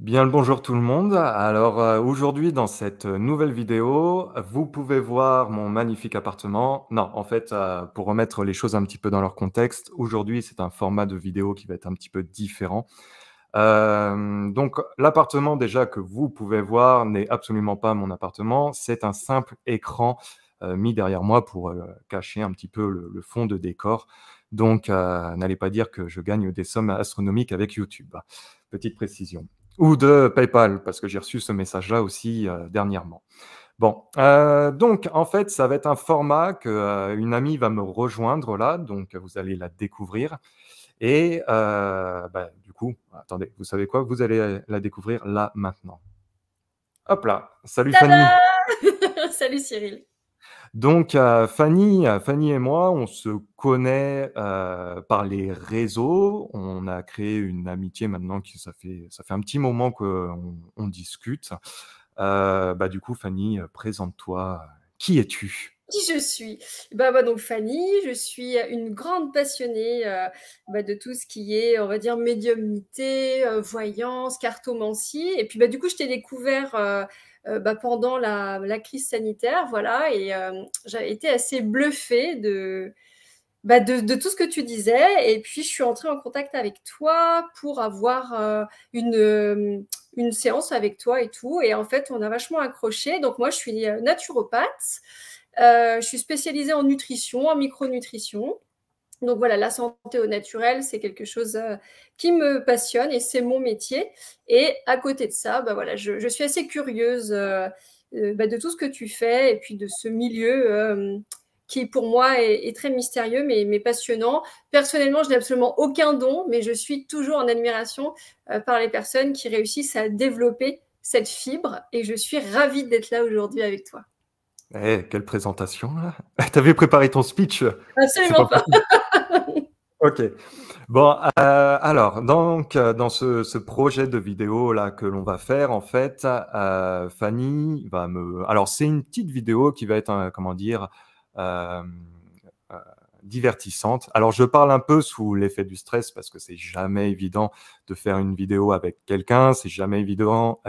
Bien le bonjour tout le monde. Alors euh, aujourd'hui dans cette nouvelle vidéo, vous pouvez voir mon magnifique appartement. Non, en fait, euh, pour remettre les choses un petit peu dans leur contexte, aujourd'hui c'est un format de vidéo qui va être un petit peu différent. Euh, donc l'appartement déjà que vous pouvez voir n'est absolument pas mon appartement, c'est un simple écran mis derrière moi pour cacher un petit peu le fond de décor. Donc n'allez pas dire que je gagne des sommes astronomiques avec YouTube. Petite précision ou de PayPal, parce que j'ai reçu ce message-là aussi euh, dernièrement. Bon, euh, donc en fait, ça va être un format que euh, une amie va me rejoindre là, donc vous allez la découvrir. Et bah, du coup, attendez, vous savez quoi Vous allez la découvrir là maintenant. Hop là, salut Fanny. salut Cyril. Donc, euh, Fanny, euh, Fanny et moi, on se connaît euh, par les réseaux. On a créé une amitié maintenant qui ça fait ça fait un petit moment qu'on discute. Bah, du coup, Fanny, présente-toi. Qui es-tu qui je suis bah, donc Fanny, je suis euh, une grande passionnée euh, bah, de tout ce qui est, on va dire, médiumnité, euh, voyance, cartomancie. Et puis bah, du coup, je t'ai découvert bah, pendant la, crise sanitaire, voilà, et j'avais été assez bluffée bah, de, de, tout ce que tu disais. Et puis, je suis entrée en contact avec toi pour avoir une, une séance avec toi et tout. Et en fait, on a vachement accroché. Donc, moi, je suis naturopathe. Euh, je suis spécialisée en nutrition, en micronutrition. Donc voilà, la santé au naturel, c'est quelque chose euh, qui me passionne et c'est mon métier. Et à côté de ça, bah voilà, je, suis assez curieuse euh, bah de tout ce que tu fais et puis de ce milieu qui pour moi est, très mystérieux mais, mais, passionnant. Personnellement, je n'ai absolument aucun don, mais je suis toujours en admiration par les personnes qui réussissent à développer cette fibre et je suis ravie d'être là aujourd'hui avec toi. Eh, quelle présentation là T'avais préparé ton speech Absolument pas. ok. Bon, euh, alors donc euh, dans ce, projet de vidéo là que l'on va faire, en fait, euh, Fanny va me. Alors c'est une petite vidéo qui va être comment dire euh, divertissante. Alors je parle un peu sous l'effet du stress parce que c'est jamais évident de faire une vidéo avec quelqu'un, c'est jamais évident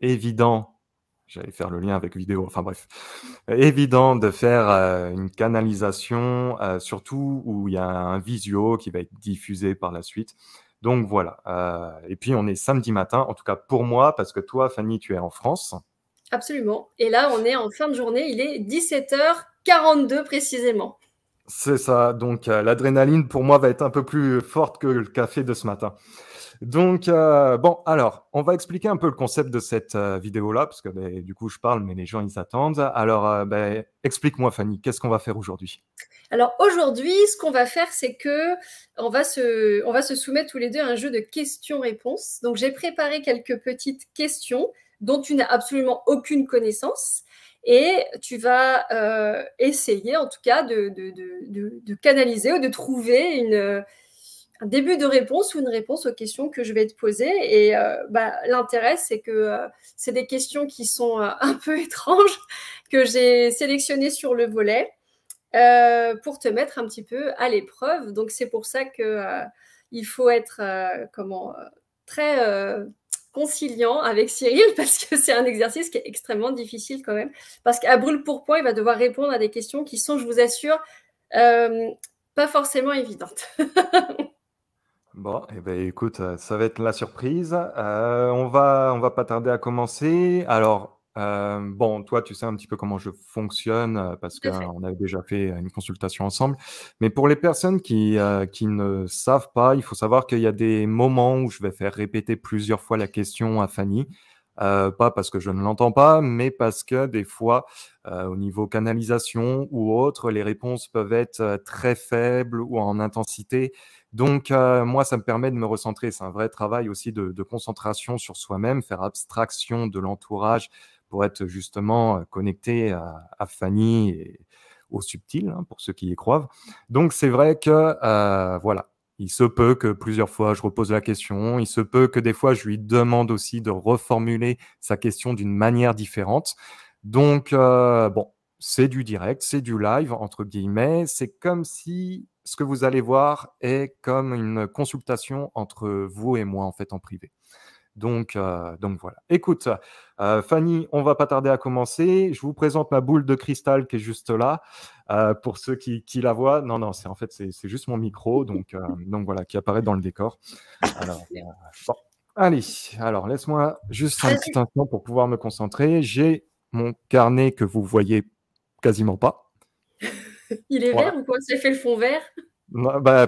évident J'allais faire le lien avec vidéo, enfin bref. Évident de faire euh, une canalisation, euh, surtout où il y a un visio qui va être diffusé par la suite. Donc voilà. Euh, et puis on est samedi matin, en tout cas pour moi, parce que toi, Fanny, tu es en France. Absolument. Et là, on est en fin de journée, il est 17h42 précisément. C'est ça, donc l'adrénaline pour moi va être un peu plus forte que le café de ce matin. Donc, euh, bon, alors, on va expliquer un peu le concept de cette euh, vidéo-là, parce que ben, du coup, je parle, mais les gens, ils attendent. Alors, euh, ben, explique-moi, Fanny, qu'est-ce qu'on va faire aujourd'hui Alors, aujourd'hui, ce qu'on va faire, c'est que on va, se, on va se soumettre tous les deux à un jeu de questions-réponses. Donc, j'ai préparé quelques petites questions dont tu n'as absolument aucune connaissance et tu vas essayer en tout cas de, canaliser ou de trouver une, un début de réponse ou une réponse aux questions que je vais te poser. Et euh, bah, l'intérêt, c'est que euh, c'est des questions qui sont euh, un peu étranges que j'ai sélectionnées sur le volet pour te mettre un petit peu à l'épreuve. Donc c'est pour ça qu'il il faut être comment très conciliant avec Cyril parce que c'est un exercice qui est extrêmement difficile quand même parce qu'à brûle pour il va devoir répondre à des questions qui sont, je vous assure, pas forcément évidentes. Bon, eh ben, écoute, euh, ça va être la surprise. Euh, on va, on va pas tarder à commencer. Alors, euh, bon, toi, tu sais un petit peu comment je fonctionne parce qu'on a déjà fait une consultation ensemble. Mais pour les personnes qui, ne savent pas, il faut savoir qu'il y a des moments où je vais faire répéter plusieurs fois la question à Fanny. pas parce que je ne l'entends pas, mais parce que des fois, au niveau canalisation ou autre, les réponses peuvent être très faibles ou en intensité. Donc, euh, moi, ça me permet de me recentrer. C'est un vrai travail aussi de, de concentration sur soi-même, faire abstraction de l'entourage pour être justement euh, connecté à, à Fanny et au subtil, hein, pour ceux qui y croient. Donc, c'est vrai que, euh, voilà, il se peut que plusieurs fois je repose la question, il se peut que des fois je lui demande aussi de reformuler sa question d'une manière différente. Donc, euh, bon, c'est du direct, c'est du live, entre guillemets, c'est comme si ce que vous allez voir est comme une consultation entre vous et moi, en fait, en privé. Donc, euh, donc voilà. Écoute, euh, Fanny, on va pas tarder à commencer. Je vous présente ma boule de cristal qui est juste là euh, pour ceux qui, la voient. Non, non, c'est en fait c'est juste mon micro, donc donc voilà qui apparaît dans le décor. Alors allez, alors laisse-moi juste un petit instant pour pouvoir me concentrer. J'ai mon carnet que vous voyez quasiment pas. Il est vert ou quoi Ça fait le fond vert bah,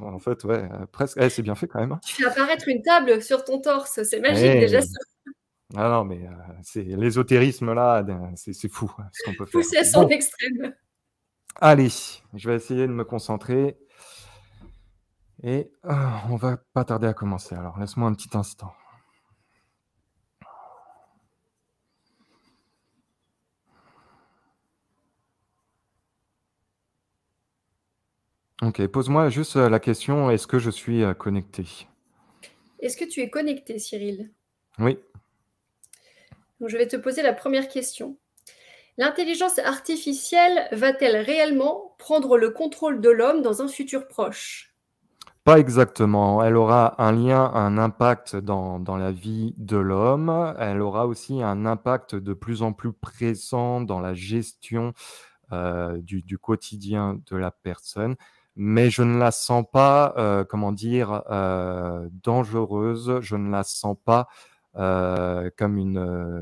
En fait, ouais, euh, presque. Eh, c'est bien fait quand même. Hein. Tu fais apparaître une table sur ton torse, c'est magique eh déjà. Ça. Ah non, mais euh, c'est l'ésotérisme là, c'est fou hein, ce qu'on peut faire. à extrême. Allez, je vais essayer de me concentrer. Et euh, on va pas tarder à commencer. Alors, laisse-moi un petit instant. Ok, pose-moi juste euh, la question, est-ce que je suis euh, connecté Est-ce que tu es connecté, Cyril Oui. je vais te poser la première question. L'intelligence artificielle va-t-elle réellement prendre le contrôle de l'homme dans un futur proche Pas exactement. Elle aura un lien, un impact dans, la vie de l'homme. Elle aura aussi un impact de plus en plus présent dans la gestion euh, du, quotidien de la personne mais je ne la sens pas, euh, comment dire, euh, dangereuse, je ne la sens pas euh, comme une, euh,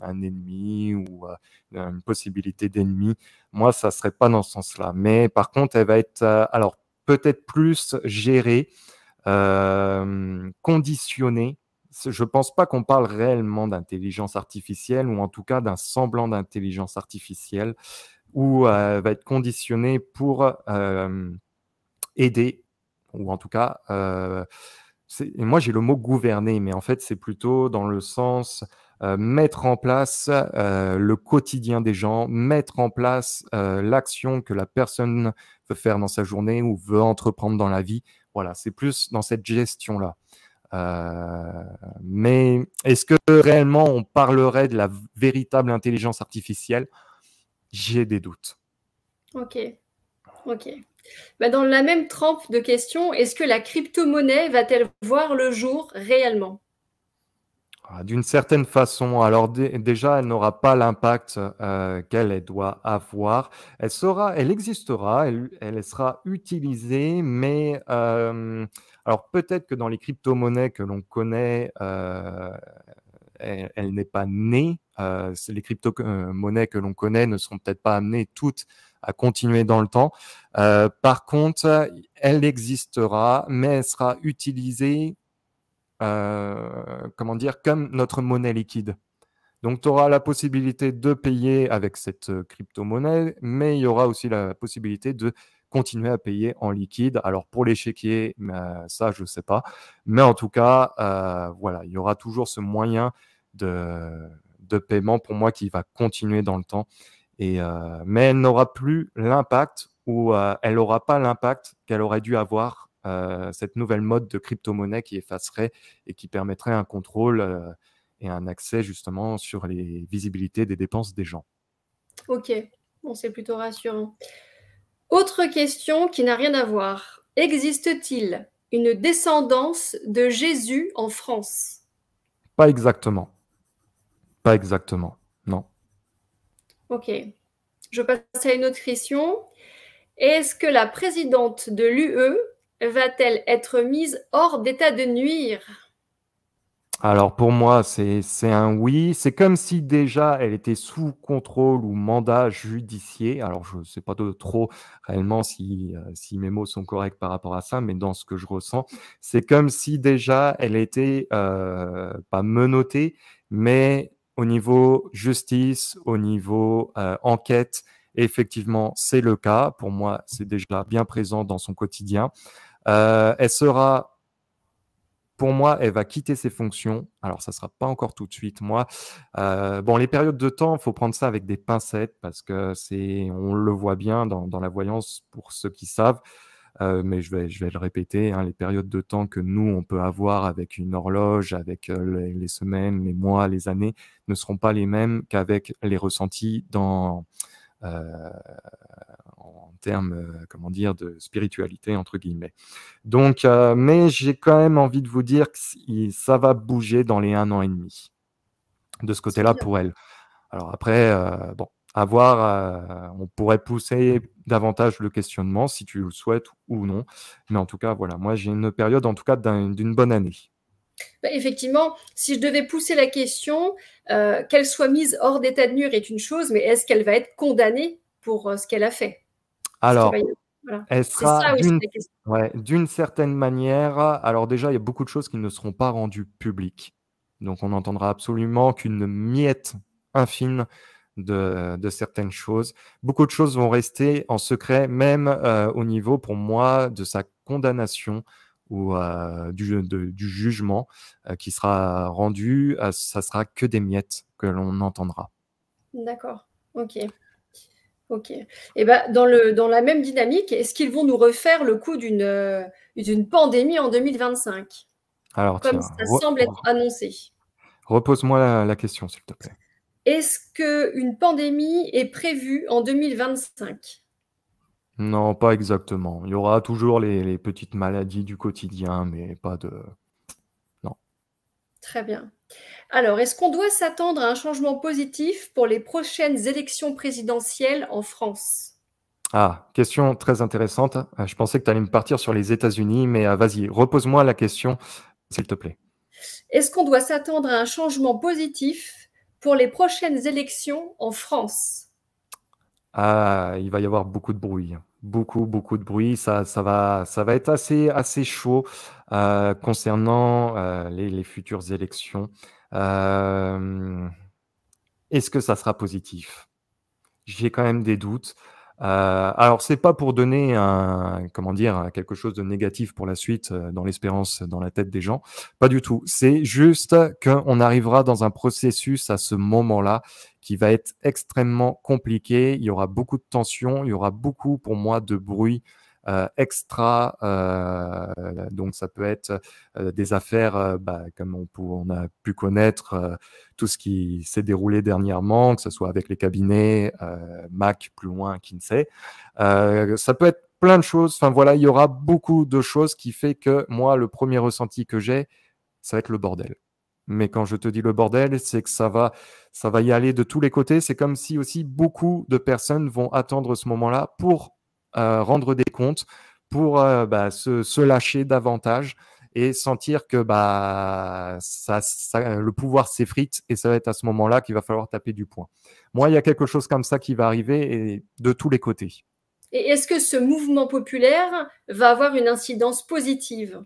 un ennemi ou euh, une possibilité d'ennemi. Moi, ça ne serait pas dans ce sens-là. Mais par contre, elle va être, euh, alors peut-être plus gérée, conditionnée. Je ne pense pas qu'on parle réellement d'intelligence artificielle ou en tout cas d'un semblant d'intelligence artificielle ou euh, va être conditionné pour euh, aider, ou en tout cas, euh, moi j'ai le mot gouverner, mais en fait c'est plutôt dans le sens mettre en place le quotidien des gens, mettre en place l'action que la personne veut faire dans sa journée ou veut entreprendre dans la vie. Voilà, c'est plus dans cette gestion-là. mais est-ce que réellement on parlerait de la véritable intelligence artificielle j'ai des doutes. Ok, ok. Bah, dans la même trempe de questions, est-ce que la crypto-monnaie va-t-elle voir le jour réellement ah, D'une certaine façon, alors déjà, elle n'aura pas l'impact euh, qu'elle doit avoir. Elle, sera, elle existera, elle, sera utilisée, mais euh, alors peut-être que dans les crypto-monnaies que l'on connaît, euh, elle n'est pas née, euh, les crypto-monnaies euh, que l'on connaît ne seront peut-être pas amenées toutes à continuer dans le temps. Euh, par contre, elle existera, mais elle sera utilisée, comment dire, comme notre monnaie liquide. Donc, tu auras la possibilité de payer avec cette crypto-monnaie, mais il y aura aussi la possibilité de continuer à payer en liquide. Alors pour l'échiquier, ben, ça je ne sais pas. Mais en tout cas, voilà, il y aura toujours ce moyen de, de paiement pour moi qui va continuer dans le temps. Et, euh, mais elle n'aura plus l'impact ou euh, elle n'aura pas l'impact qu'elle aurait dû avoir euh, cette nouvelle mode de crypto-monnaie qui effacerait et qui permettrait un contrôle et un accès justement sur les visibilités des dépenses des gens. Ok, bon, c'est plutôt rassurant. Autre question qui n'a rien à voir. Existe-t-il une descendance de Jésus en France Pas exactement. Pas exactement, non. Ok. Je passe à une autre question. Est-ce que la présidente de l'UE va-t-elle être mise hors d'état de nuire Alors pour moi, c'est un oui. C'est comme si déjà elle était sous contrôle ou mandat judiciaire. Alors je ne sais pas trop réellement euh, si, mes mots sont corrects par rapport à ça, mais dans ce que je ressens, c'est comme si déjà elle était euh, pas menottée, mais au niveau justice, au niveau euh, enquête. effectivement, c'est le cas. Pour moi, c'est déjà bien présent dans son quotidien. Euh, elle sera, pour moi, elle va quitter ses fonctions. Alors, ça ne sera pas encore tout de suite, moi. Euh, bon, les périodes de temps, il faut prendre ça avec des pincettes parce que c'est, on le voit bien dans la voyance pour ceux qui savent. Euh, mais je vais, je vais le répéter, hein, les périodes de temps que nous, on peut avoir avec une horloge, avec euh, les, semaines, les mois, les années, ne seront pas les mêmes qu'avec les ressentis dans, euh, en termes, euh, comment dire, de spiritualité, entre guillemets. Donc, mais j'ai quand même envie de vous dire que ça va bouger dans les un an et demi, de ce côté-là pour elle. Alors après, bon, à voir, euh, on pourrait pousser davantage le questionnement si tu le souhaites ou non. Mais en tout cas, voilà, moi j'ai une période en tout cas d'une bonne année. Bah, effectivement, si je devais pousser la question, euh, qu'elle soit mise hors d'état de nuire est une chose, mais est-ce qu'elle va être condamnée pour euh, ce qu'elle a fait Alors, Elle sera d'une certaine manière. Alors déjà, il y a beaucoup de choses qui ne seront pas rendues publiques. Donc on n'entendra absolument qu'une miette infime de, certaines choses. Beaucoup de choses vont rester en secret, même euh, au niveau, pour moi, de sa condamnation ou euh, du, jugement euh, qui sera rendu. ça sera que des miettes que l'on entendra. D'accord. Ok. Ok. Et eh ben, dans, le, dans la même dynamique, est-ce qu'ils vont nous refaire le coup d'une d'une pandémie en 2025 Alors, Comme ça semble être annoncé. Repose-moi la question, s'il te plaît. Est-ce qu'une pandémie est prévue en 2025 Non, pas exactement. Il y aura toujours les, petites maladies du quotidien, mais pas de... Non. Très bien. Alors, est-ce qu'on doit s'attendre à un changement positif pour les prochaines élections présidentielles en France ah, question très intéressante. Euh, je pensais que tu allais me partir sur les États-Unis, mais euh, vas-y, repose-moi la question, s'il te plaît. Est-ce qu'on doit s'attendre à un changement positif pour les prochaines élections en France ah, il va y avoir beaucoup de bruit. Beaucoup, beaucoup de bruit. Ça, ça, va, ça va être assez, assez chaud euh, concernant euh, les, futures élections. Euh, est-ce que ça sera positif J'ai quand même des doutes. Euh, alors, c'est pas pour donner un, comment dire, quelque chose de négatif pour la suite, euh, dans l'espérance, dans la tête des gens. Pas du tout. C'est juste qu'on arrivera dans un processus à ce moment-là qui va être extrêmement compliqué. Il y aura beaucoup de tensions, il y aura beaucoup, pour moi, de bruit, euh, extra. Euh, donc ça peut être euh, des affaires bah, comme on, peut, on, a pu connaître tout ce qui s'est déroulé dernièrement, que ce soit avec les cabinets, Mac plus loin, qui ne sait. ça peut être plein de choses. Enfin voilà, il y aura beaucoup de choses qui fait que moi, le premier ressenti que j'ai, ça va être le bordel. Mais quand je te dis le bordel, c'est que ça va, ça va y aller de tous les côtés. C'est comme si aussi beaucoup de personnes vont attendre ce moment-là pour euh, rendre des comptes pour euh, bah, se, lâcher davantage et sentir que bah, le pouvoir s'effrite et ça va être à ce moment-là qu'il va falloir taper du poing. Moi, il y a quelque chose comme ça qui va arriver et de tous les côtés. Et est-ce que ce mouvement populaire va avoir une incidence positive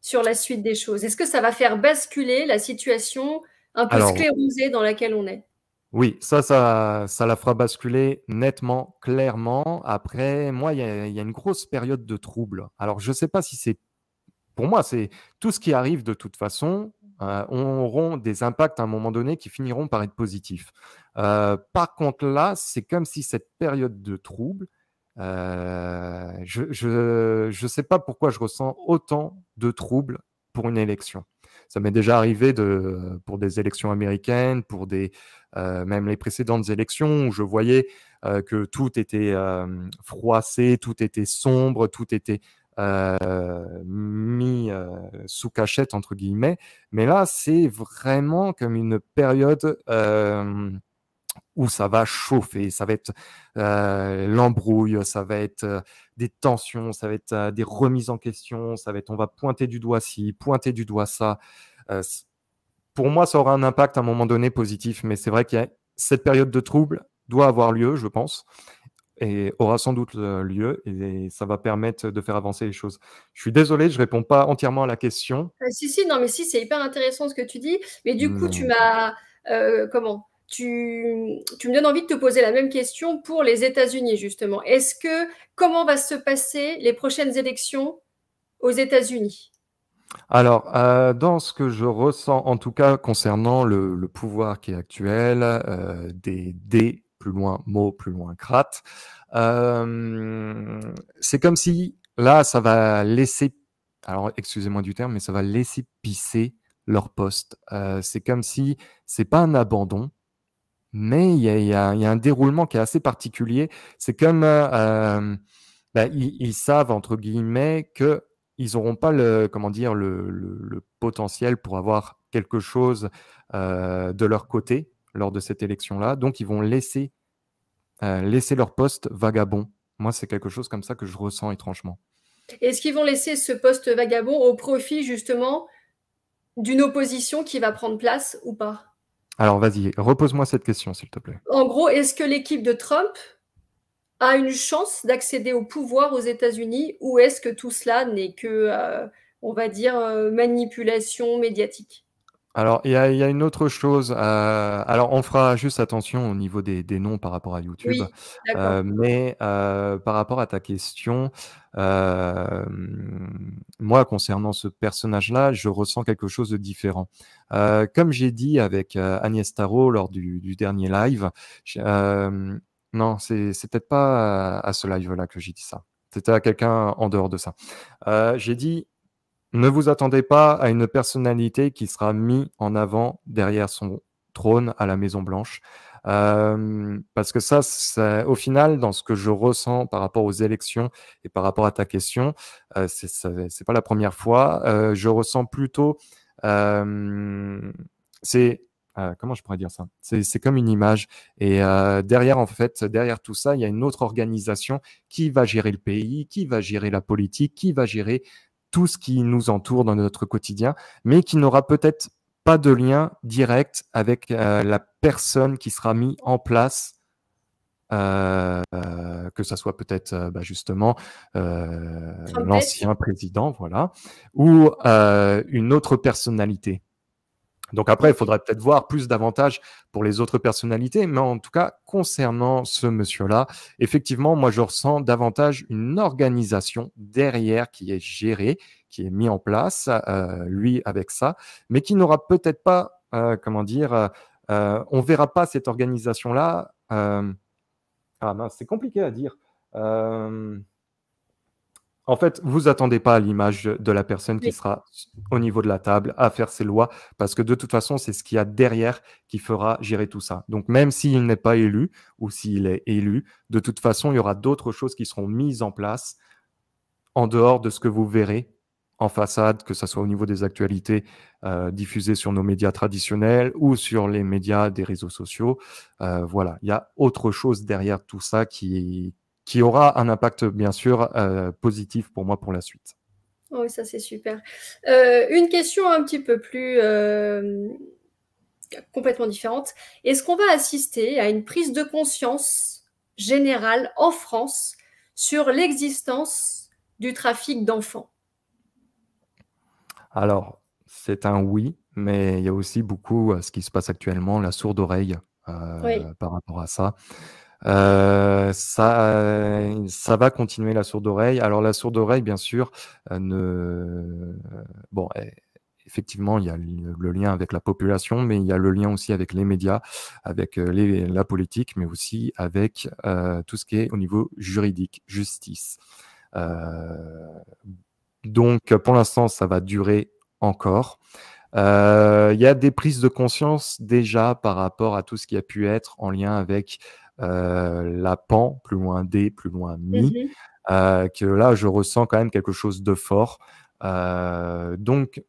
sur la suite des choses Est-ce que ça va faire basculer la situation un peu sclérosée dans laquelle on est oui, ça, ça, ça la fera basculer nettement, clairement. Après, moi, il y, a une grosse période de trouble. Alors, je ne sais pas si c'est... Pour moi, c'est tout ce qui arrive de toute façon on euh, auront des impacts à un moment donné qui finiront par être positifs. Euh, par contre, là, c'est comme si cette période de trouble, euh, je ne sais pas pourquoi je ressens autant de troubles pour une élection. Ça m'est déjà arrivé pour des élections américaines, pour des, euh, même les précédentes élections, où je voyais euh, que tout était euh, froissé, tout était sombre, tout était mis sous cachette, entre guillemets. Mais là, c'est vraiment comme une période où ça va chauffer, ça va être euh, l'embrouille, ça va être euh, des tensions, ça va être euh, des remises en question, ça va être on va pointer du doigt ci, pointer du doigt ça. pour moi, ça aura un impact à un moment donné positif, mais c'est vrai que cette période de trouble doit avoir lieu, je pense, et aura sans doute lieu, et ça va permettre de faire avancer les choses. Je suis désolé, je réponds pas entièrement à la question. si, si, non, mais si, c'est hyper intéressant ce que tu dis, mais du coup, tu m'as... comment tu, me donnes envie de te poser la même question pour les États-Unis, justement. Est-ce que, comment va se passer les prochaines élections aux États-Unis alors, euh, dans ce que je ressens, en tout cas concernant le, pouvoir qui est actuel, euh, des plus loin mots, plus loin crate, euh, c'est comme si là, ça va laisser, alors excusez-moi du terme, mais ça va laisser pisser leur poste. c'est comme si c'est pas un abandon, mais il y, a, un déroulement qui est assez particulier. C'est comme euh, euh, bah, ils, savent entre guillemets qu'ils n'auront pas le comment dire potentiel pour avoir quelque chose euh, de leur côté lors de cette élection-là. Donc ils vont laisser laisser leur poste vagabond. Moi, c'est quelque chose comme ça que je ressens étrangement. Est-ce qu'ils vont laisser ce poste vagabond au profit justement d'une opposition qui va prendre place ou pas alors vas-y, repose-moi cette question, s'il te plaît. En gros, est-ce que l'équipe de Trump a une chance d'accéder au pouvoir aux États-Unis ou est-ce que tout cela n'est que, euh, on va dire, euh, manipulation médiatique alors, il y, a une autre chose. Euh, alors, on fera juste attention au niveau des, noms par rapport à YouTube. euh, mais euh, par rapport à ta question, euh, moi, concernant ce personnage-là, je ressens quelque chose de différent. comme j'ai dit avec Agnès Tarot lors du, dernier live, non, c'est peut-être pas à, à ce live-là que j'ai dit ça. C'était à quelqu'un en dehors de ça. j'ai dit, ne vous attendez pas à une personnalité qui sera mise en avant derrière son trône à la Maison Blanche. Euh, parce que ça, au final, dans ce que je ressens par rapport aux élections et par rapport à ta question, euh, c'est pas la première fois. Euh, je ressens plutôt, euh, c'est comment je pourrais dire ça C'est comme une image. Et derrière, en fait, derrière tout ça, il y a une autre organisation qui va gérer le pays, qui va gérer la politique, qui va gérer tout ce qui nous entoure dans notre quotidien, mais qui n'aura peut-être pas de lien direct avec euh, la personne qui sera mise en place. Euh, que ça soit peut-être euh, bah, justement l'ancien président, voilà, ou une autre personnalité. Donc après, il faudrait peut-être voir plus davantage pour les autres personnalités, mais en tout cas, concernant ce monsieur-là, effectivement, moi, je ressens davantage une organisation derrière qui est gérée, qui est mise en place, euh, lui avec ça, mais qui n'aura peut-être pas, euh, comment dire, euh, euh, on verra pas cette organisation-là. ah mince, c'est compliqué à dire. En fait, vous attendez pas à l'image de la personne qui sera au niveau de la table à faire ses lois, parce que de toute façon, c'est ce qu'il y a derrière qui fera gérer tout ça. Donc, même s'il n'est pas élu ou s'il est élu, de toute façon, il y aura d'autres choses qui seront mises en place en dehors de ce que vous verrez en façade, que ce soit au niveau des actualités euh, diffusées sur nos médias traditionnels ou sur les médias des réseaux sociaux. Euh, voilà, il y a autre chose derrière tout ça qui, qui aura un impact bien sûr euh, positif pour moi pour la suite. Oui, ça c'est super. Euh, une question un petit peu plus euh, complètement différente. Est-ce qu'on va assister à une prise de conscience générale en France sur l'existence du trafic d'enfants Alors, c'est un oui, mais il y a aussi beaucoup ce qui se passe actuellement, la sourde oreille par rapport à ça. Euh, ça, euh, ça va continuer la sourde oreille. Alors la sourde oreille, bien sûr, euh, ne... bon, eh, effectivement, il y a le lien avec la population, mais il y a le lien aussi avec les médias, avec la politique, mais aussi avec tout ce qui est au niveau juridique, justice. donc, pour l'instant, ça va durer encore. il y a des prises de conscience déjà par rapport à tout ce qui a pu être en lien avec euh, la pan, plus loin D, plus loin mi, mmh euh, que là, je ressens quand même quelque chose de fort. Euh, donc,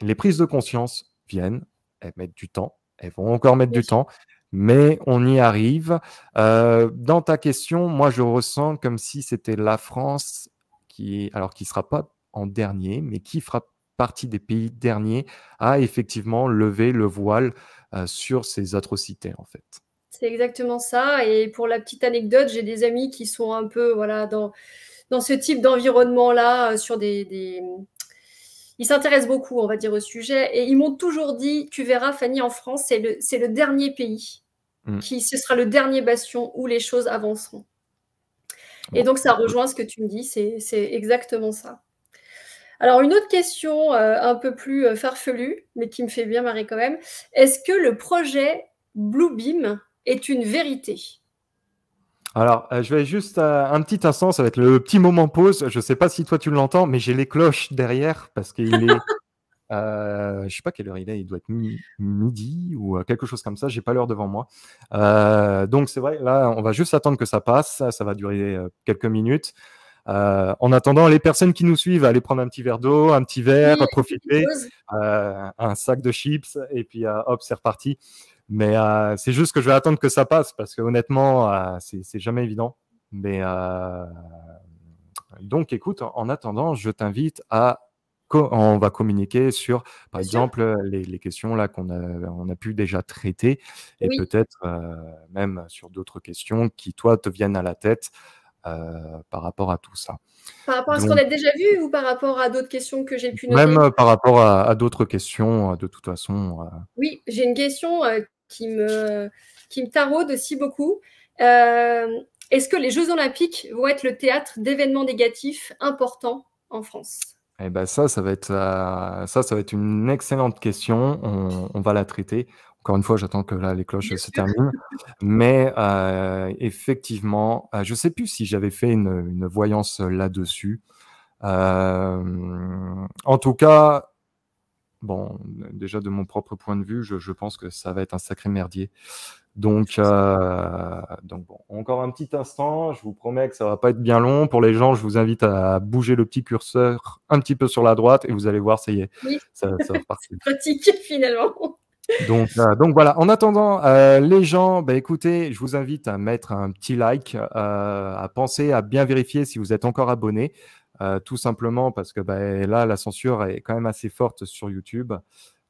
les prises de conscience viennent, elles mettent du temps, elles vont encore mettre du temps, mais on y arrive. dans ta question, moi, je ressens comme si c'était la France qui, alors qui sera pas en dernier, mais qui fera partie des pays derniers à effectivement lever le voile sur ces atrocités, en fait. C'est exactement ça. Et pour la petite anecdote, j'ai des amis qui sont un peu voilà, dans, dans ce type d'environnement-là, euh, sur des, Ils s'intéressent beaucoup, on va dire, au sujet. Et ils m'ont toujours dit, tu verras, Fanny, en France, c'est le, le dernier pays mm. qui, ce sera le dernier bastion où les choses avanceront. Et donc, ça rejoint ce que tu me dis, c'est, exactement ça. Alors, une autre question euh, un peu plus euh, farfelue, mais qui me fait bien marrer quand même. Est-ce que le projet Bluebeam, est une vérité. Alors, euh, je vais juste euh, un petit instant, ça va être le petit moment pause. Je ne sais pas si toi tu l'entends, mais j'ai les cloches derrière parce qu'il est. Euh, je ne sais pas quelle heure il est, il doit être midi ou quelque chose comme ça, j'ai pas l'heure devant moi. donc c'est vrai, là on va juste attendre que ça passe, ça, va durer quelques minutes. en attendant, les personnes qui nous suivent, allez prendre un petit verre d'eau, un petit verre, profiter, un sac de chips, et puis hop, c'est reparti. Mais euh, c'est juste que je vais attendre que ça passe parce que honnêtement, euh, c'est jamais évident. Mais euh, donc, écoute, en attendant, je t'invite à on va communiquer sur, par exemple, les, questions là qu'on a, on a pu déjà traiter et peut-être même sur d'autres questions qui toi te viennent à la tête par rapport à tout ça. Par rapport à ce qu'on a déjà vu ou par rapport à d'autres questions que j'ai pu noter Même par rapport à, d'autres questions, de toute façon. Oui, j'ai une question qui me, qui me taraude aussi beaucoup. Euh, est-ce que les Jeux Olympiques vont être le théâtre d'événements négatifs importants en France eh ben ça, ça va être euh, ça, ça va être une excellente question. On, va la traiter. Encore une fois, j'attends que les cloches se terminent. Mais euh, effectivement, je ne sais plus si j'avais fait une voyance là-dessus. en tout cas, bon, déjà de mon propre point de vue, je, pense que ça va être un sacré merdier. Donc, euh, encore un petit instant, je vous promets que ça va pas être bien long. Pour les gens, je vous invite à bouger le petit curseur un petit peu sur la droite et vous allez voir, ça y est, oui. ça, pratique finalement. Euh, donc, voilà, en attendant, euh, les gens, bah, écoutez, je vous invite à mettre un petit like, à penser à bien vérifier si vous êtes encore abonné. Euh, tout simplement parce que bah, là, la censure est quand même assez forte sur YouTube.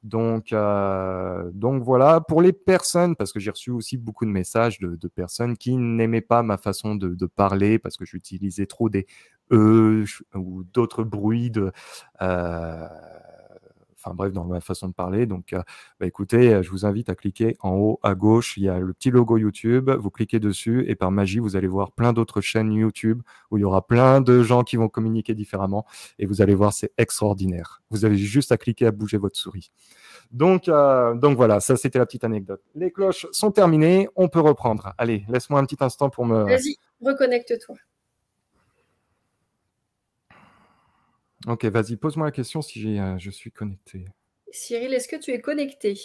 Donc, euh, donc voilà, pour les personnes, parce que j'ai reçu aussi beaucoup de messages de, personnes qui n'aimaient pas ma façon de, parler parce que j'utilisais trop des e ou d'autres bruits de, euh, enfin bref, dans ma façon de parler. Donc, euh, bah, écoutez, euh, je vous invite à cliquer en haut à gauche, il y a le petit logo YouTube, vous cliquez dessus et par magie, vous allez voir plein d'autres chaînes YouTube où il y aura plein de gens qui vont communiquer différemment et vous allez voir, c'est extraordinaire. Vous avez juste à cliquer à bouger votre souris. Donc, euh, donc voilà, ça c'était la petite anecdote. Les cloches sont terminées, on peut reprendre. Allez, laisse-moi un petit instant pour me. Vas-y, reconnecte-toi. Ok, vas-y, pose-moi la question si euh, je suis connecté. Cyril, est-ce que tu es connecté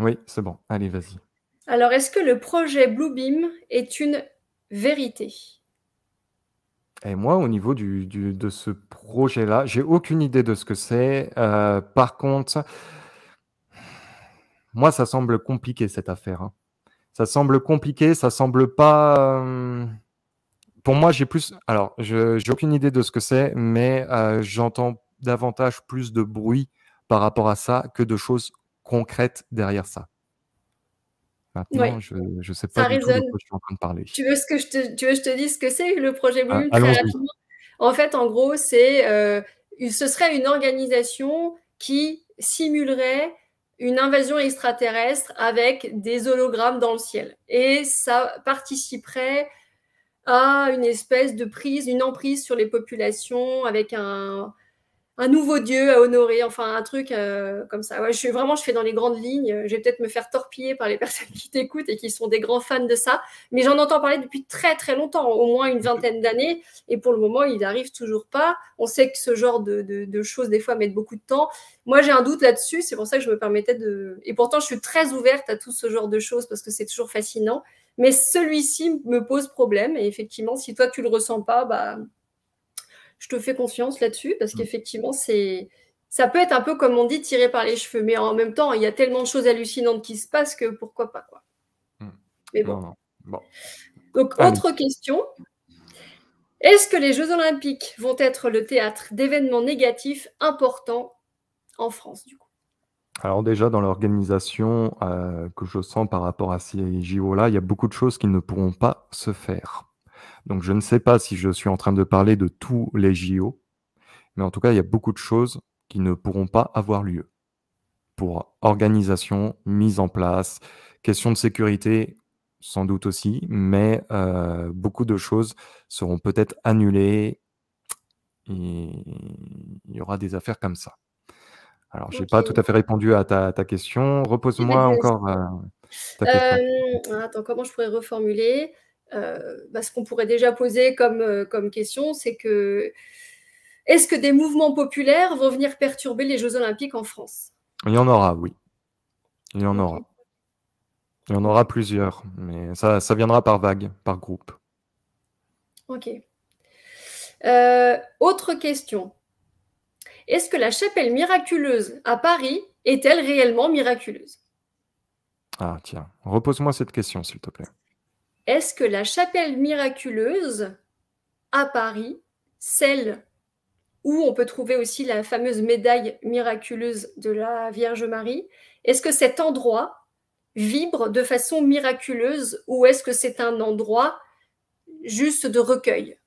Oui, c'est bon. Allez, vas-y. Alors, est-ce que le projet Bluebeam est une vérité et eh, moi, au niveau de ce projet-là, j'ai aucune idée de ce que c'est. Euh, par contre, moi, ça semble compliqué cette affaire. Hein. Ça semble compliqué, ça semble pas. Euh, pour moi, j'ai plus. Alors, je n'ai aucune idée de ce que c'est, mais euh, j'entends davantage plus de bruit par rapport à ça que de choses concrètes derrière ça. Maintenant, je ne sais pas ça du de quoi je suis en train de parler. Tu veux, ce que je te, dise ce que c'est le projet ah, Blue En fait, en gros, c'est euh, ce serait une organisation qui simulerait une invasion extraterrestre avec des hologrammes dans le ciel. Et ça participerait à une espèce de prise, une emprise sur les populations avec un, nouveau dieu à honorer, enfin un truc euh, comme ça. je suis vraiment, je fais dans les grandes lignes. Euh, je vais peut-être me faire torpiller par les personnes qui t'écoutent et qui sont des grands fans de ça, mais j'en entends parler depuis très très longtemps, au moins une vingtaine d'années, et pour le moment, il n'arrive toujours pas. On sait que ce genre de, de choses des fois mettent beaucoup de temps. Moi, j'ai un doute là-dessus. C'est pour ça que je me permettais de. Et pourtant, je suis très ouverte à tout ce genre de choses parce que c'est toujours fascinant. Mais celui-ci me pose problème. Et effectivement, si toi, tu le ressens pas, bah, je te fais confiance là-dessus parce mm. qu'effectivement, c'est. Ça peut être un peu comme on dit tiré par les cheveux, mais en même temps, il y a tellement de choses hallucinantes qui se passent que pourquoi pas quoi. Mm. Mais bon. Donc, autre question. Est-ce que les Jeux Olympiques vont être le théâtre d'événements négatifs importants en France, du alors déjà, dans l'organisation euh, que je sens par rapport à ces JO-là, il y a beaucoup de choses qui ne pourront pas se faire. Donc je ne sais pas si je suis en train de parler de tous les JO, mais en tout cas, il y a beaucoup de choses qui ne pourront pas avoir lieu. Pour organisation, mise en place, question de sécurité, sans doute aussi, mais euh, beaucoup de choses seront peut-être annulées. Et il y aura des affaires comme ça. Alors, je n'ai pas tout à fait répondu à ta, question. Eh Repose-moi ben, encore euh, euh, attends, comment je pourrais reformuler euh, bah, Ce qu'on pourrait déjà poser comme, question, c'est que est-ce que des mouvements populaires vont venir perturber les Jeux olympiques en France Il y en aura, oui. Il y en aura. Il y en aura plusieurs, mais ça, viendra par vague, par groupe. Ok. autre question. Est-ce que la chapelle miraculeuse à Paris est-elle réellement miraculeuse Ah tiens, repose-moi cette question, s'il te plaît. Est-ce que la chapelle miraculeuse à Paris, celle où on peut trouver aussi la fameuse médaille miraculeuse de la Vierge Marie, est-ce que cet endroit vibre de façon miraculeuse ou est-ce que c'est un endroit juste de recueil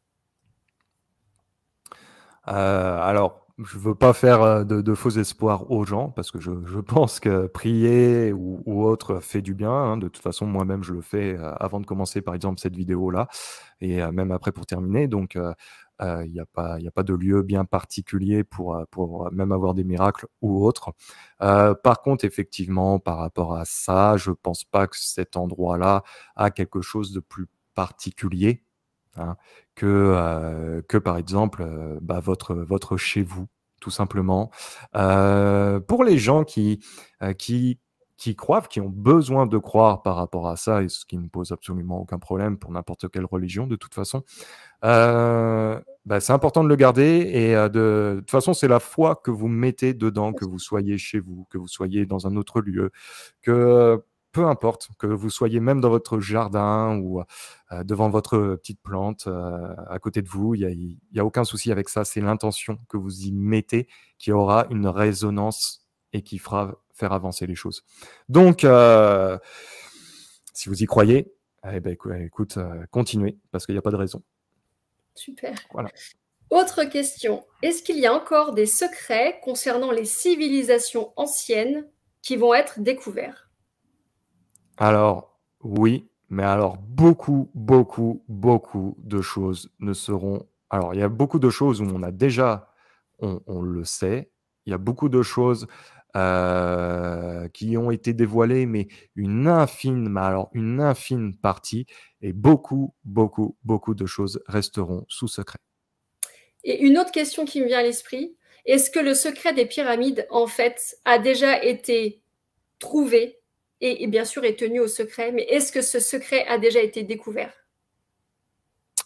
euh, Alors, je veux pas faire euh, de, faux espoirs aux gens parce que je, pense que prier ou, autre fait du bien. Hein. De toute façon, moi-même, je le fais euh, avant de commencer, par exemple, cette vidéo-là et euh, même après pour terminer. Donc, il n'y a, pas, a pas de lieu bien particulier pour, pour même avoir des miracles ou autre. par contre, effectivement, par rapport à ça, je pense pas que cet endroit-là a quelque chose de plus particulier Hein, que, que par exemple bah, votre, votre chez vous, tout simplement. pour les gens qui, qui, qui croient, qui ont besoin de croire par rapport à ça, et ce qui ne pose absolument aucun problème pour n'importe quelle religion de toute façon, bah, c'est important de le garder. Et de, de, toute façon, c'est la foi que vous mettez dedans, que vous soyez chez vous, que vous soyez dans un autre lieu, que peu importe, que vous soyez même dans votre jardin ou euh, devant votre petite plante euh, à côté de vous, il n'y a, aucun souci avec ça. C'est l'intention que vous y mettez qui aura une résonance et qui fera faire avancer les choses. Donc, euh, si vous y croyez, eh ben, écoute, continuez parce qu'il n'y a pas de raison. Super. Voilà. Autre question. Est-ce qu'il y a encore des secrets concernant les civilisations anciennes qui vont être découverts alors, oui, mais alors beaucoup, beaucoup, beaucoup de choses ne seront. Alors, il y a beaucoup de choses où on a déjà, on, on le sait. Il y a beaucoup de choses euh, qui ont été dévoilées, mais une infime, alors une infime partie, et beaucoup, beaucoup, beaucoup de choses resteront sous secret. Et une autre question qui me vient à l'esprit, est-ce que le secret des pyramides, en fait, a déjà été trouvé et, bien sûr est tenu au secret. Mais est-ce que ce secret a déjà été découvert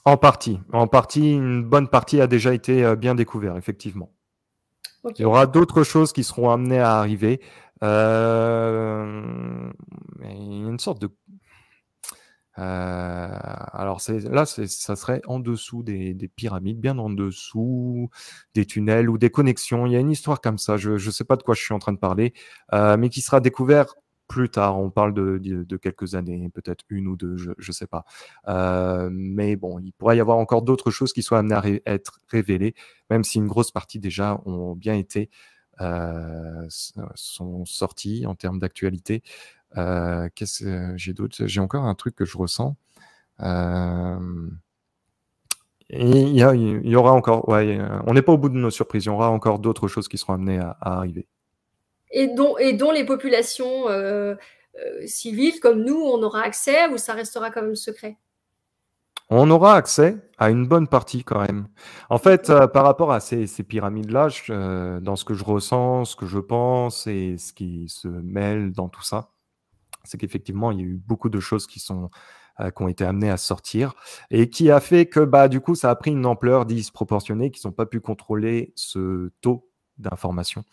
En partie. En partie, une bonne partie a déjà été euh, bien découvert, effectivement. Il y aura d'autres choses qui seront amenées à arriver. Euh, il y a une sorte de euh, alors là, ça serait en dessous des, pyramides, bien en dessous des tunnels ou des connexions. Il y a une histoire comme ça, je ne sais pas de quoi je suis en train de parler, mais qui sera découvert plus tard. On parle de, quelques années, peut-être une ou deux, je ne sais pas. Euh, mais bon, il pourrait y avoir encore d'autres choses qui soient amenées à être révélées, même si une grosse partie déjà ont bien été euh, sont sorties en termes d'actualité. Euh, qu'est-ce j'ai d'autres J'ai encore un truc que je ressens. il y, aura encore, on n'est pas au bout de nos surprises. Il y aura encore d'autres choses qui seront amenées à arriver et dont, et les populations euh, euh, civiles comme nous, on aura accès ou ça restera quand même secret on aura accès à une bonne partie quand même. En fait, euh, par rapport à ces, pyramides-là, dans ce que je ressens, ce que je pense et ce qui se mêle dans tout ça, c'est qu'effectivement, il y a eu beaucoup de choses qui sont qui ont été amenées à sortir et qui a fait que bah du coup ça a pris une ampleur disproportionnée qu'ils n'ont pas pu contrôler ce taux d'informations.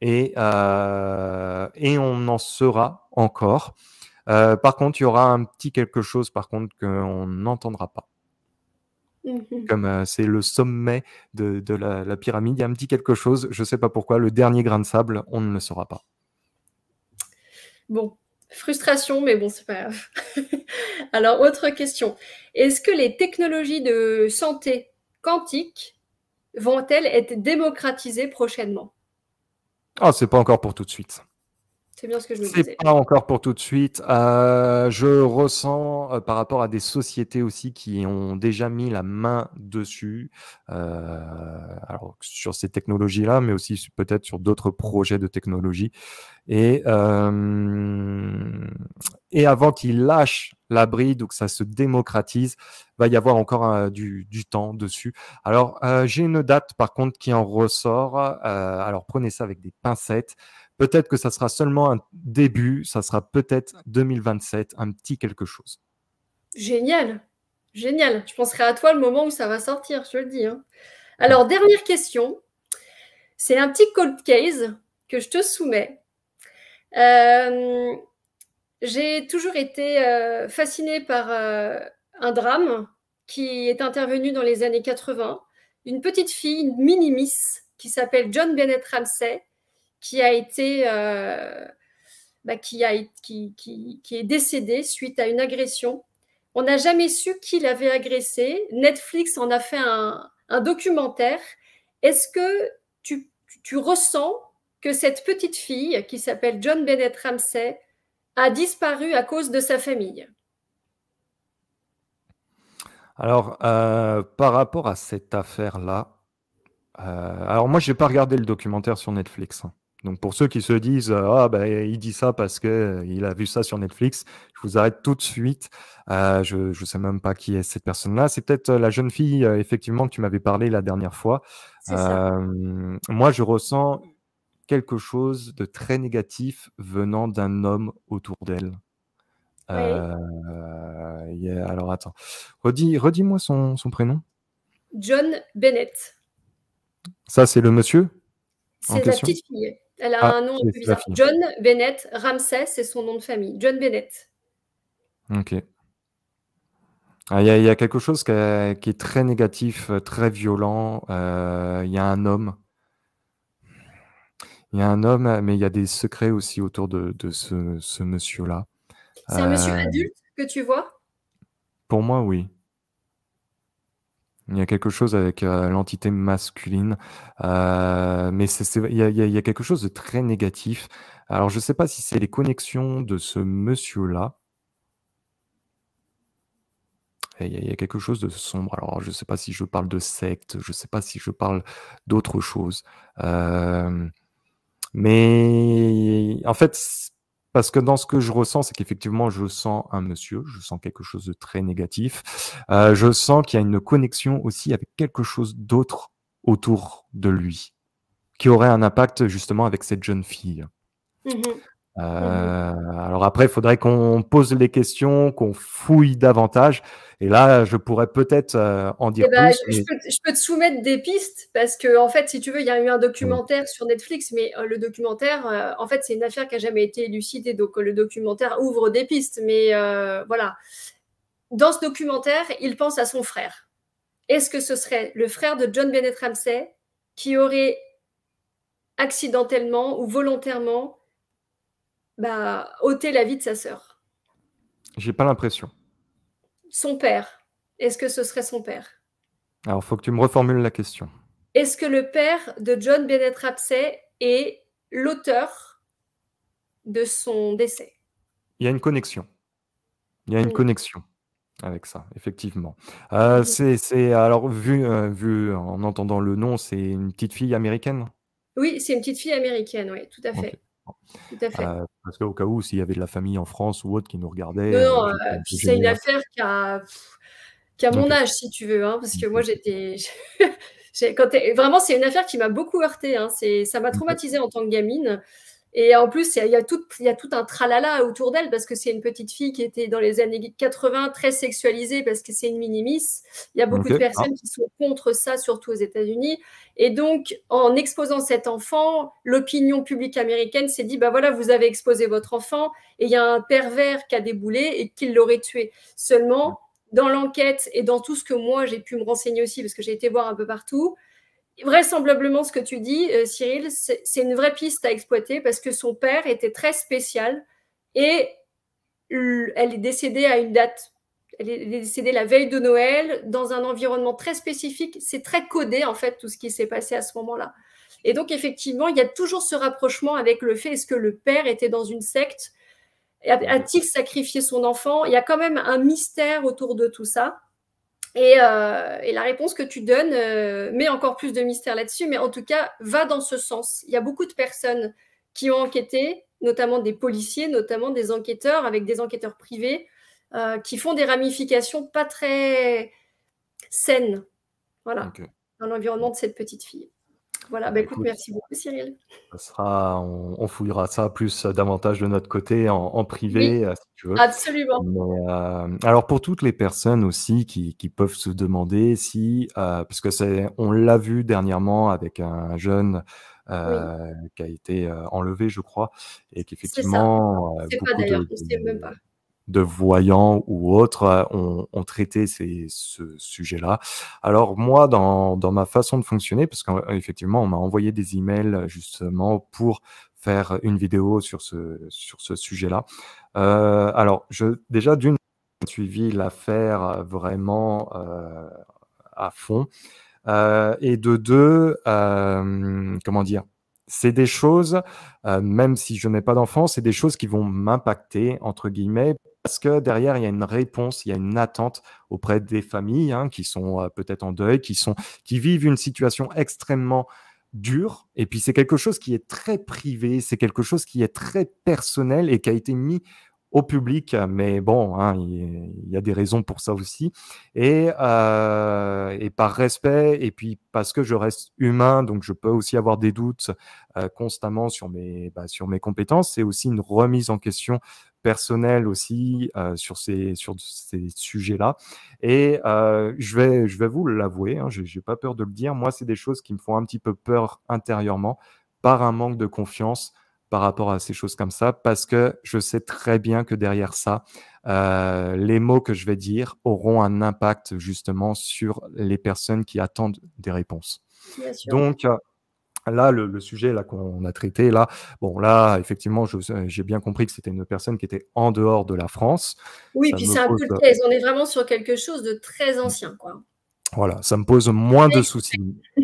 Et, euh, et on en sera encore. Euh, par contre, il y aura un petit quelque chose, par contre, qu'on n'entendra pas. Comme euh, c'est le sommet de, la, pyramide, il y a un petit quelque chose, je ne sais pas pourquoi, le dernier grain de sable, on ne le saura pas. Bon, frustration, mais bon, c'est pas grave. Alors, autre question. Est-ce que les technologies de santé quantique vont-elles être démocratisées prochainement Ah, c'est pas encore pour tout de suite. C'est bien ce que je me disais. C'est pas encore pour tout de suite. Euh, je ressens euh, par rapport à des sociétés aussi qui ont déjà mis la main dessus, euh, alors sur ces technologies-là, mais aussi peut-être sur d'autres projets de technologie. Et, et avant qu'ils lâchent la bride ou que ça se démocratise, va y avoir encore du, du, temps dessus. Alors j'ai une date par contre qui en ressort. alors prenez ça avec des pincettes. Peut-être que ça sera seulement un début, ça sera peut-être 2027, un petit quelque chose. Génial, génial. Je penserai à toi le moment où ça va sortir, je le dis. Hein. Alors, dernière question. C'est un petit cold case que je te soumets. Euh, j'ai toujours été euh, fascinée par euh, un drame qui est intervenu dans les années 80. Une petite fille, une mini qui s'appelle John Bennett Ramsey, qui a été euh, bah, qui, a, qui, est décédé suite à une agression. On n'a jamais su qui l'avait agressé. Netflix en a fait un, documentaire. Est-ce que tu, ressens que cette petite fille, qui s'appelle John Bennett Ramsey, a disparu à cause de sa famille Alors, euh, par rapport à cette affaire-là, euh, alors moi, je n'ai pas regardé le documentaire sur Netflix. Donc pour ceux qui se disent euh, ah ben il dit ça parce que euh, il a vu ça sur Netflix, je vous arrête tout de suite. Euh, je ne sais même pas qui est cette personne-là. C'est peut-être la jeune fille effectivement que tu m'avais parlé la dernière fois. moi je ressens quelque chose de très négatif venant d'un homme autour d'elle. alors attends, redis, moi son, son prénom. John Bennett. Ça c'est le monsieur. C'est la petite fille. Elle a ah, un nom un peu bizarre. John Bennett ramsay c'est son nom de famille. John Bennett. Ok. Ah, il y, a quelque chose qui, est très négatif, euh, très violent. Euh, il y a un homme. Il y a un homme, mais il y a des secrets aussi autour de, ce, monsieur-là. C'est un monsieur euh, adulte que tu vois Pour moi, oui. Il y a quelque chose avec euh, l'entité masculine, euh, mais il y, a quelque chose de très négatif. Alors, je ne sais pas si c'est les connexions de ce monsieur-là. Il y, a quelque chose de sombre. Alors, je ne sais pas si je parle de secte, je ne sais pas si je parle d'autre chose. Euh, mais en fait, parce que dans ce que je ressens, c'est qu'effectivement, je sens un monsieur, je sens quelque chose de très négatif. Euh, je sens qu'il y a une connexion aussi avec quelque chose d'autre autour de lui, qui aurait un impact justement avec cette jeune fille. Mmh Mmh. Euh, alors après, il faudrait qu'on pose les questions, qu'on fouille davantage. Et là, je pourrais peut-être euh, en eh dire ben, plus. Je, peux, te soumettre des pistes parce que, en fait, si tu veux, il y a eu un documentaire sur Netflix, mais euh, le documentaire, en fait, c'est une affaire qui a jamais été élucidée. Donc, le documentaire ouvre des pistes. Mais voilà. Dans ce documentaire, il pense à son frère. Est-ce que ce serait le frère de John Bennett Ramsey qui aurait accidentellement ou volontairement bah, ôter la vie de sa sœur J'ai pas l'impression. Son père. Est-ce que ce serait son père Alors, faut que tu me reformules la question. Est-ce que le père de John Bennett Rapsey est l'auteur de son décès Il y a une connexion. Il y a une connexion avec ça, effectivement. Euh, c'est alors vu, euh, vu en entendant le nom, c'est une petite fille américaine. Oui, c'est une petite fille américaine, oui, tout à fait. Euh, parce qu'au cas où, s'il y avait de la famille en France ou autre qui nous regardait. Euh, euh, c'est une affaire qui a, mon âge, si tu veux, hein, parce que moi, j'étais. Quand vraiment, c'est une affaire qui m'a beaucoup heurtée. Hein, ça m'a traumatisée en tant que gamine. Et en plus, il y, a tout, un tralala autour d'elle parce que c'est une petite fille qui était dans les années 80 très sexualisée parce que c'est une minimis. Il y a beaucoup de personnes qui sont contre ça, surtout aux États-Unis. Et donc, en exposant cet enfant, l'opinion publique américaine s'est dit, bah voilà, vous avez exposé votre enfant et il y a un pervers qui a déboulé et qui l'aurait tué. Seulement, dans l'enquête et dans tout ce que moi j'ai pu me renseigner aussi parce que j'ai été voir un peu partout, vraisemblablement, ce que tu dis, euh, Cyril, c'est une vraie piste à exploiter parce que son père était très spécial et elle est décédée à une date. Elle est décédée la veille de Noël dans un environnement très spécifique. C'est très codé, en fait, tout ce qui s'est passé à ce moment-là. Et donc, effectivement, il y a toujours ce rapprochement avec le fait est-ce que le père était dans une secte A-t-il sacrifié son enfant Il y a quand même un mystère autour de tout ça. Euh, et, la réponse que tu donnes euh, met encore plus de mystère là-dessus, mais en tout cas, va dans ce sens. Il y a beaucoup de personnes qui ont enquêté, notamment des policiers, notamment des enquêteurs, avec des enquêteurs privés, euh, qui font des ramifications pas très saines voilà, dans l'environnement de cette petite fille. Voilà, bah, bah écoute, merci beaucoup Cyril. sera, on, fouillera ça plus euh, davantage de notre côté en, privé, euh, si tu veux. Absolument. Euh, alors pour toutes les personnes aussi qui, peuvent se demander si, parce que on l'a vu dernièrement avec un jeune qui a été enlevé, je crois, et qu'effectivement. C'est ça. C'est pas d'ailleurs, de, sait même pas de voyants ou autres euh, ont, traité ces, ce sujet-là. Alors moi, dans, dans, ma façon de fonctionner, parce qu'effectivement, on m'a envoyé des emails justement pour faire une vidéo sur ce, sur ce sujet-là. Euh, alors, je, déjà, d'une, j'ai suivi l'affaire euh, vraiment euh, à fond. Euh, et de deux, euh, comment dire, c'est des choses, même si je n'ai pas d'enfant, c'est des choses qui vont m'impacter, entre guillemets, parce que derrière, il y a une réponse, il y a une attente auprès des familles hein, qui sont euh, peut-être en deuil, qui, sont, qui vivent une situation extrêmement dure. Et puis, c'est quelque chose qui est très privé, c'est quelque chose qui est très personnel et qui a été mis au public, mais bon, hein, il y a des raisons pour ça aussi. Et, euh, et, par respect, et puis parce que je reste humain, donc je peux aussi avoir des doutes euh, constamment sur mes, bah, sur mes compétences. C'est aussi une remise en question personnel aussi euh, sur ces, sur ces sujets-là. Et euh, je, vais, je vais vous l'avouer, hein, je n'ai pas peur de le dire, moi, c'est des choses qui me font un petit peu peur intérieurement par un manque de confiance par rapport à ces choses comme ça, parce que je sais très bien que derrière ça, euh, les mots que je vais dire auront un impact justement sur les personnes qui attendent des réponses. Donc, Là, le, sujet là qu'on a traité, là, bon, là, effectivement, euh, j'ai bien compris que c'était une personne qui était en dehors de la France. Oui, puis c'est un peu le thèse. On est vraiment sur quelque chose de très mmh. ancien, quoi. Voilà, ça me pose moins de soucis.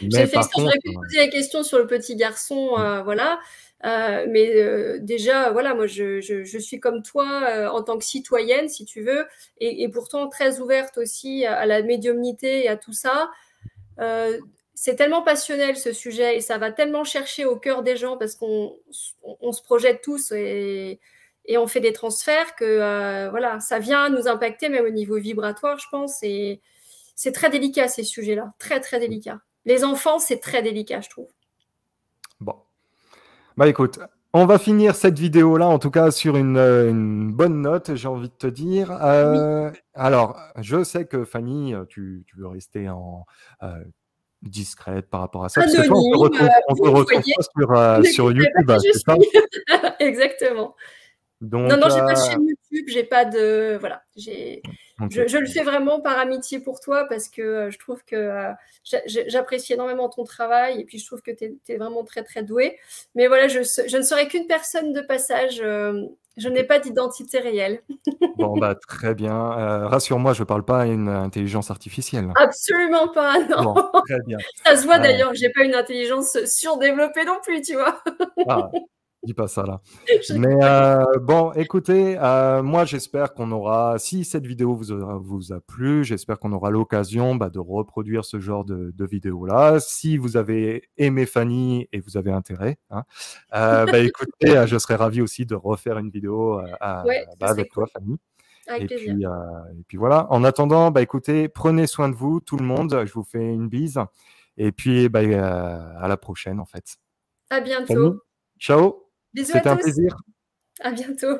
j'ai fait j'aurais poser la question sur le petit garçon, mmh. euh, voilà. Euh, mais déjà, voilà, moi, je, suis comme toi en tant que citoyenne, si tu veux, et, pourtant très ouverte aussi à la médiumnité et à tout ça c'est tellement passionnel ce sujet et ça va tellement chercher au cœur des gens parce qu'on se projette tous et, et, on fait des transferts que euh, voilà, ça vient nous impacter même au niveau vibratoire, je pense. Et c'est très délicat ces sujets-là, très très délicat. Les enfants, c'est très délicat, je trouve. Bon. Bah écoute, on va finir cette vidéo-là, en tout cas sur une, euh, bonne note, j'ai envie de te dire. Euh, alors, je sais que Fanny, tu, veux rester en discrète par rapport à ça. Anonyme, parce que toi, on te retrouve, on te retrouve pas sur, euh, sur YouTube, hein, c'est ça Exactement. Donc, non, non, j'ai n'ai pas de euh, chaîne j'ai pas de. Voilà. J'ai, je, le fais vraiment par amitié pour toi parce que euh, je trouve que euh, j'apprécie énormément ton travail et puis je trouve que tu es, vraiment très, très doué. Mais voilà, je, ne serai qu'une personne de passage. Euh, je n'ai pas d'identité réelle. bon, bah, très bien. rassure-moi, je ne parle pas à une intelligence artificielle. Absolument pas, non. Ça se voit d'ailleurs que je n'ai pas une intelligence surdéveloppée non plus, tu vois. ah, dis pas ça là. Mais euh, bon, écoutez, euh, moi j'espère qu'on aura, si cette vidéo vous a, vous a plu, j'espère qu'on aura l'occasion bah, de reproduire ce genre de, de vidéo là. Si vous avez aimé Fanny et vous avez intérêt, hein, euh, bah, écoutez, je serais ravi aussi de refaire une vidéo bah, avec toi, Fanny. et puis, et puis voilà. En attendant, bah écoutez, prenez soin de vous, tout le monde. Je vous fais une bise. Et puis, à la prochaine, en fait. À bientôt. Ciao. Bisous un plaisir. À bientôt.